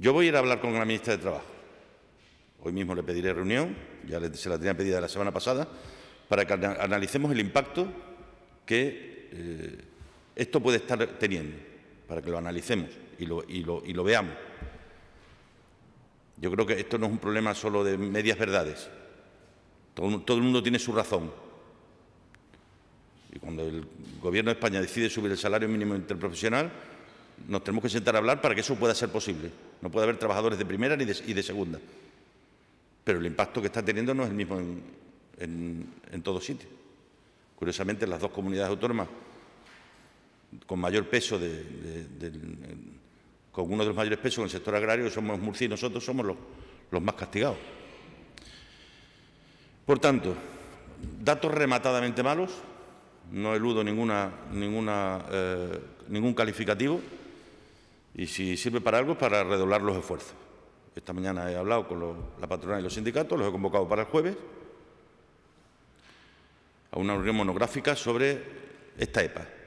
Yo voy a ir a hablar con la ministra de Trabajo. Hoy mismo le pediré reunión, ya se la tenía pedida la semana pasada, para que analicemos el impacto que eh, esto puede estar teniendo, para que lo analicemos y lo, veamos. Yo creo que esto no es un problema solo de medias verdades. todo, el mundo tiene su razón. Y cuando el Gobierno de España decide subir el salario mínimo interprofesional, nos tenemos que sentar a hablar para que eso pueda ser posible. No puede haber trabajadores de primera ni de, y de segunda. Pero el impacto que está teniendo no es el mismo en, en, en todos sitios. Curiosamente, las dos comunidades autónomas con mayor peso, con uno de los mayores pesos en el sector agrario, somos Murcia y nosotros somos los, más castigados. Por tanto, datos rematadamente malos, no eludo ninguna, ninguna, eh, ningún calificativo. Y si sirve para algo, es para redoblar los esfuerzos. Esta mañana he hablado con la patronal y los sindicatos, los he convocado para el jueves a una reunión monográfica sobre esta EPA.